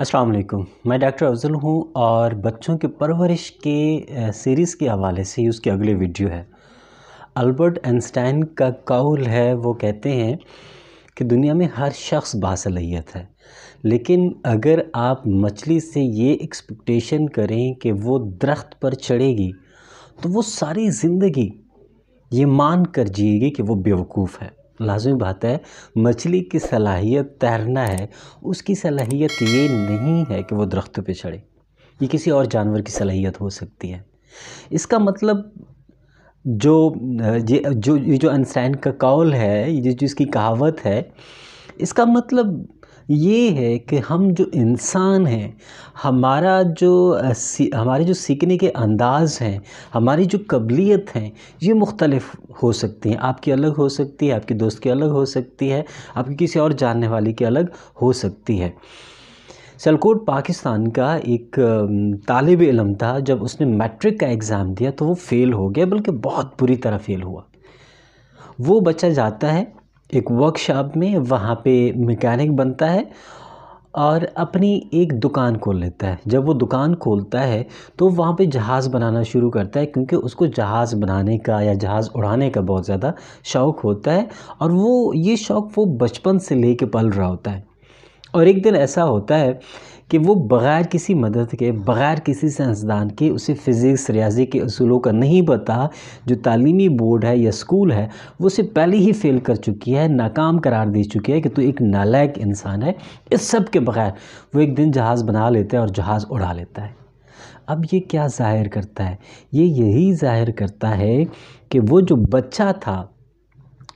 अस्सलाम वालेकुम मैं डॉक्टर अफजल हूँ और बच्चों के परवरिश के सीरीज़ के हवाले से उसकी अगली वीडियो है अल्बर्ट आइंस्टाइन का कौल है वो कहते हैं कि दुनिया में हर शख्स बासलियत है लेकिन अगर आप मछली से ये एक्सपेक्टेशन करें कि वो दरख्त पर चढ़ेगी तो वो सारी ज़िंदगी ये मान कर जिएगी कि वो बेवकूफ़ है लाजमी बात है मछली की सलाहियत तैरना है उसकी सलाहियत ये नहीं है कि वो दरख्तों पे चढ़े ये किसी और जानवर की सलाहियत हो सकती है इसका मतलब जो ये जो ये जो अनसैन का कौल है ये जो इसकी कहावत है इसका मतलब ये है कि हम जो इंसान हैं हमारा जो हमारे जो सीखने के अंदाज़ हैं हमारी जो कबलीत हैं ये मुख्तलफ हो सकती हैं आपकी अलग हो सकती है आपके दोस्त की अलग हो सकती है आपकी किसी और जानने वाले की अलग हो सकती है सलकोट पाकिस्तान का एक तालब इलम था जब उसने मैट्रिक का एग्ज़ाम दिया तो वो फ़ेल हो गया बल्कि बहुत बुरी तरह फ़ेल हुआ वो बच्चा जाता है एक वर्कशॉप में वहाँ पे मैकेनिक बनता है और अपनी एक दुकान खोल लेता है जब वो दुकान खोलता है तो वहाँ पे जहाज़ बनाना शुरू करता है क्योंकि उसको जहाज़ बनाने का या जहाज़ उड़ाने का बहुत ज़्यादा शौक़ होता है और वो ये शौक़ वो बचपन से ले कर पल रहा होता है और एक दिन ऐसा होता है कि वो बग़ैर किसी मदद के बग़ैर किसी साइंसदान के उसे फ़िज़िक्स रियाजी के असूलों का नहीं पता जो तालीमी बोर्ड है या स्कूल है वो उसे पहले ही फ़ेल कर चुकी है नाकाम करार दे चुकी है कि तू एक नालायक इंसान है इस सब के बग़ैर वो एक दिन जहाज़ बना लेता है और जहाज़ उड़ा लेता है अब ये क्या ज़ाहिर करता है ये यही ज़ाहिर करता है कि वो जो बच्चा था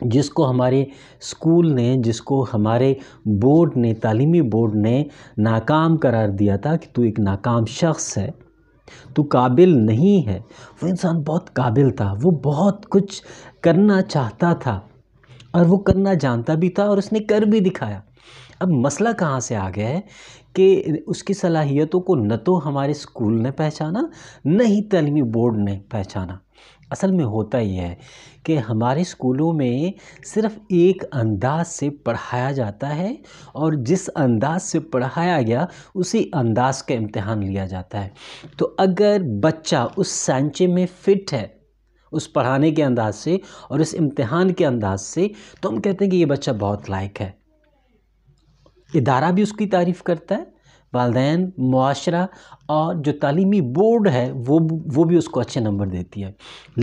जिसको हमारे स्कूल ने जिसको हमारे बोर्ड ने तालीमी बोर्ड ने नाकाम करार दिया था कि तू एक नाकाम शख्स है तू काबिल नहीं है वो इंसान बहुत काबिल था वो बहुत कुछ करना चाहता था और वो करना जानता भी था और उसने कर भी दिखाया अब मसला कहाँ से आ गया है कि उसकी सलाहियतों को न तो हमारे स्कूल ने पहचाना न ही तलीमी बोर्ड ने पहचाना असल में होता ही है कि हमारे स्कूलों में सिर्फ एक अंदाज से पढ़ाया जाता है और जिस अंदाज से पढ़ाया गया उसी अंदाज का इम्तहान लिया जाता है तो अगर बच्चा उस सांचे में फिट है उस पढ़ाने के अंदाज से और इस इम्तहान के अंदाज से तो हम कहते हैं कि ये बच्चा बहुत लायक है इदारा भी उसकी तारीफ़ करता है वालदेन माशरा और जो तालीमी बोर्ड है वो वो भी उसको अच्छे नंबर देती है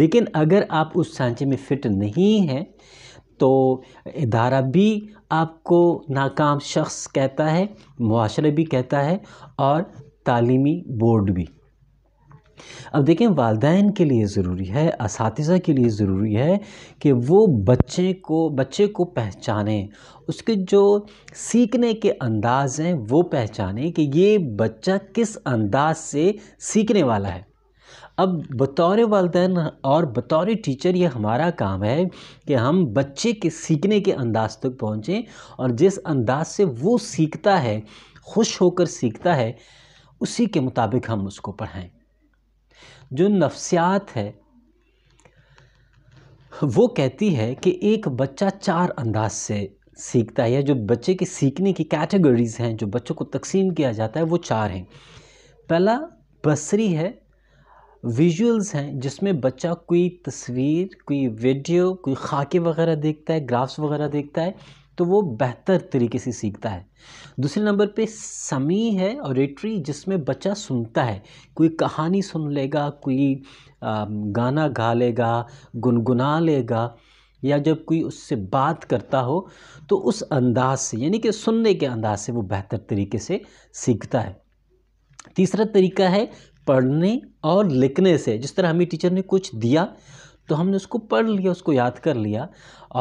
लेकिन अगर आप उस सांचे में फ़िट नहीं हैं तो इदारा भी आपको नाकाम शख्स कहता है माशरे भी कहता है और तालीमी बोर्ड भी अब देखें वालदेन के लिए ज़रूरी है इस के लिए ज़रूरी है कि वो बच्चे को बच्चे को पहचानें उसके जो सीखने के अंदाज़ हैं वो पहचानें कि ये बच्चा किस अंदाज़ से सीखने वाला है अब बतौर वालदेन और बतौर टीचर ये हमारा काम है कि हम बच्चे के सीखने के अंदाज़ तक पहुँचें और जिस अंदाज़ से वो सीखता है खुश होकर सीखता है उसी के मुताबिक हम उसको पढ़ाएँ जो नफ्सियात है वो कहती है कि एक बच्चा चार अंदाज से सीखता है या जो बच्चे की सीखने की कैटेगरीज़ हैं जो बच्चों को तकसीम किया जाता है वो चार हैं पहला बसरी है विजुअल्स हैं जिसमें बच्चा कोई तस्वीर कोई वीडियो कोई खाके वगैरह देखता है ग्राफ्स वगैरह देखता है तो वो बेहतर तरीके से सीखता है दूसरे नंबर पे समी है ऑरेटरी जिसमें बच्चा सुनता है कोई कहानी सुन लेगा कोई गाना गा लेगा गुनगुना लेगा या जब कोई उससे बात करता हो तो उस अंदाज से यानी कि सुनने के अंदाज से वो बेहतर तरीके से सीखता है तीसरा तरीका है पढ़ने और लिखने से जिस तरह हमें टीचर ने कुछ दिया तो हमने उसको पढ़ लिया उसको याद कर लिया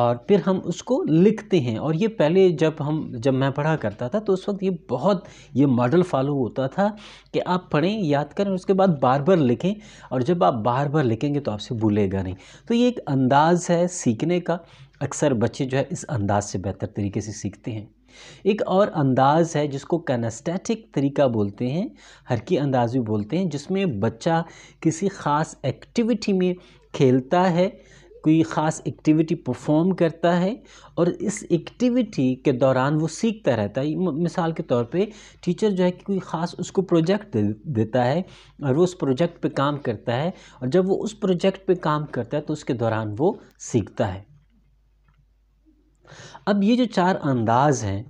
और फिर हम उसको लिखते हैं और ये पहले जब हम जब मैं पढ़ा करता था तो उस वक्त ये बहुत ये मॉडल फॉलो होता था कि आप पढ़ें याद करें उसके बाद बार बार लिखें और जब आप बार बार लिखेंगे तो आपसे भूलेगा नहीं तो ये एक अंदाज़ है सीखने का अक्सर बच्चे जो है इस अंदाज से बेहतर तरीके से सीखते हैं एक और अंदाज़ है जिसको कैनास्टैटिक तरीका बोलते हैं हर की अंदाज भी बोलते हैं जिसमें बच्चा किसी ख़ास एक्टिविटी में खेलता है कोई ख़ास एक्टिविटी परफॉर्म करता है और इस एक्टिविटी के दौरान वो सीखता रहता है मिसाल के तौर पे टीचर जो है कि कोई ख़ास उसको प्रोजेक्ट दे, देता है और वो उस प्रोजेक्ट पे काम करता है और जब वो उस प्रोजेक्ट पे काम करता है तो उसके दौरान वो सीखता है अब ये जो चार अंदाज हैं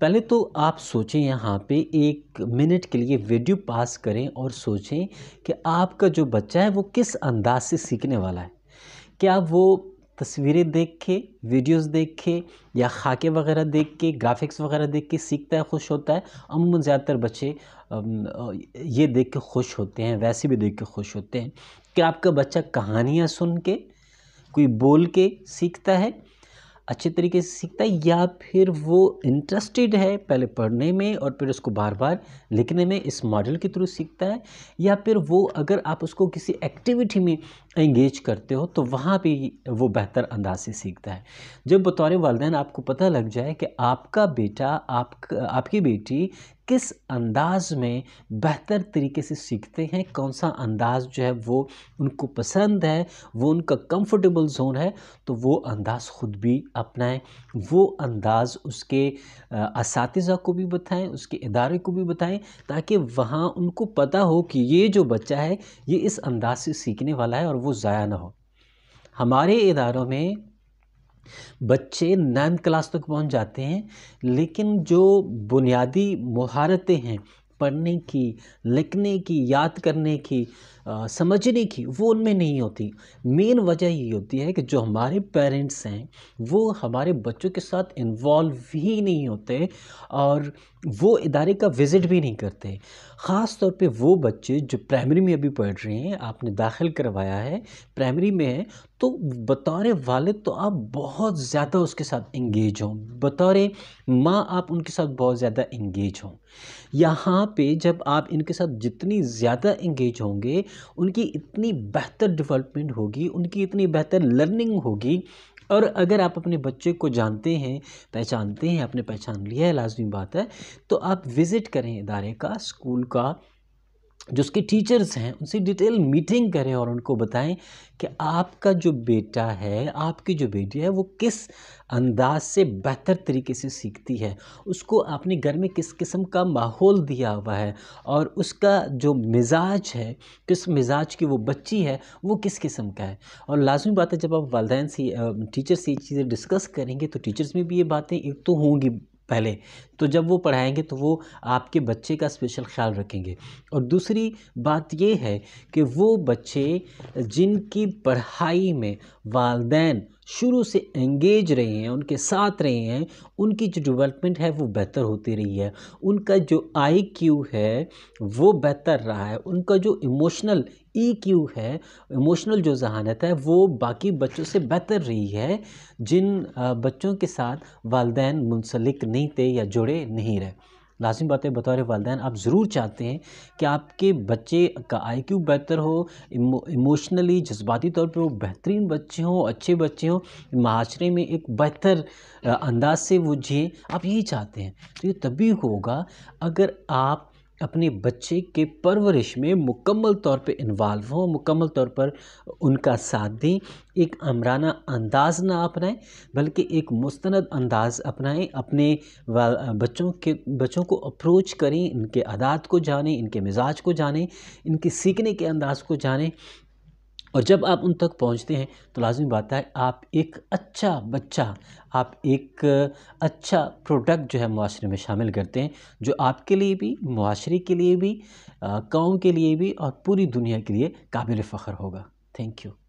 पहले तो आप सोचें यहाँ पे एक मिनट के लिए वीडियो पास करें और सोचें कि आपका जो बच्चा है वो किस अंदाज से सीखने वाला है क्या वो तस्वीरें देख के वीडियोस देख के या खाके वगैरह देख के ग्राफिक्स वगैरह देख के सीखता है खुश होता है अमूमन ज़्यादातर बच्चे ये देख के खुश होते हैं वैसे भी देख के खुश होते हैं कि आपका बच्चा कहानियाँ सुन के कोई बोल के सीखता है अच्छे तरीके से सीखता है या फिर वो इंटरेस्टेड है पहले पढ़ने में और फिर उसको बार बार लिखने में इस मॉडल के थ्रू सीखता है या फिर वो अगर आप उसको किसी एक्टिविटी में इंगेज करते हो तो वहाँ भी वो बेहतर अंदाज से सीखता है जब बतौर वालदेन आपको पता लग जाए कि आपका बेटा आप आपकी बेटी किस अंदाज में बेहतर तरीके से सीखते हैं कौन सा अंदाज जो है वो उनको पसंद है वो उनका कंफर्टेबल जोन है तो वो अंदाज़ ख़ुद भी अपनाएं वो अंदाज़ उसके इस को भी बताएं उसके इदारे को भी बताएं ताकि वहाँ उनको पता हो कि ये जो बच्चा है ये इस अंदाज से सीखने वाला है और वो ज़ाया ना हो हमारे इदारों में बच्चे नाइन्थ क्लास तक पहुंच जाते हैं लेकिन जो बुनियादी महारतें हैं पढ़ने की लिखने की याद करने की समझने की वो उनमें नहीं होती मेन वजह ये होती है कि जो हमारे पेरेंट्स हैं वो हमारे बच्चों के साथ इन्वॉल्व ही नहीं होते और वो इदारे का विज़िट भी नहीं करते ख़ास तौर पे वो बच्चे जो प्राइमरी में अभी पढ़ रहे हैं आपने दाखिल करवाया है प्राइमरी में है तो बतौर वाले तो आप बहुत ज़्यादा उसके साथ इंगेज हों बतौर माँ आप उनके साथ बहुत ज़्यादा इंगेज हों यहाँ पे जब आप इनके साथ जितनी ज़्यादा इंगेज होंगे उनकी इतनी बेहतर डेवलपमेंट होगी उनकी इतनी बेहतर लर्निंग होगी और अगर आप अपने बच्चे को जानते हैं पहचानते हैं आपने पहचान लिया है लाजमी बात है तो आप विज़िट करें इदारे का स्कूल का जो उसके टीचर्स हैं उनसे डिटेल मीटिंग करें और उनको बताएं कि आपका जो बेटा है आपकी जो बेटी है वो किस अंदाज से बेहतर तरीके से सीखती है उसको आपने घर में किस किस्म का माहौल दिया हुआ है और उसका जो मिजाज है किस मिजाज की वो बच्ची है वो किस किस्म का है और लाजमी बात है जब आप वालदेन से टीचर से ये चीज़ें डिस्कस करेंगे तो टीचर्स में भी ये बातें एक तो होंगी पहले तो जब वो पढ़ाएंगे तो वो आपके बच्चे का स्पेशल ख्याल रखेंगे और दूसरी बात ये है कि वो बच्चे जिनकी पढ़ाई में वालदेन शुरू से एंगेज रहे हैं उनके साथ रहे हैं उनकी जो डेवलपमेंट है वो बेहतर होती रही है उनका जो आई क्यू है वो बेहतर रहा है उनका जो इमोशनल ई क्यू है इमोशनल जो जहानत है वो बाकी बच्चों से बेहतर रही है जिन बच्चों के साथ वालदेन मुंसलिक नहीं थे या जुड़े नहीं रहे लाजिम बातें बतौर वालदेन आप ज़रूर चाहते हैं कि आपके बच्चे का आई क्यू बेहतर हो इमो, इमोशनली जज्बाती तौर पर वो बेहतरीन बच्चे हों अच्छे बच्चे हों माशरे में एक बेहतर अंदाज से वो जिए आप यही चाहते हैं तो ये तभी होगा अगर आप अपने बच्चे के परवरिश में मुकम्मल तौर पे इन्वॉल्व हों मुकम्मल तौर पर उनका साथ दें एक अमराना अंदाज़ ना अपनाएं बल्कि एक मुस्तंद अंदाज़ अपनाएं अपने बच्चों के बच्चों को अप्रोच करें इनके आदात को जानें इनके मिजाज को जानें इनके सीखने के अंदाज़ को जानें और जब आप उन तक पहुंचते हैं तो लाजमी बात है आप एक अच्छा बच्चा आप एक अच्छा प्रोडक्ट जो है माशरे में शामिल करते हैं जो आपके लिए भी माशरे के लिए भी कौम के लिए भी और पूरी दुनिया के लिए काबिल फ़ख्र होगा थैंक यू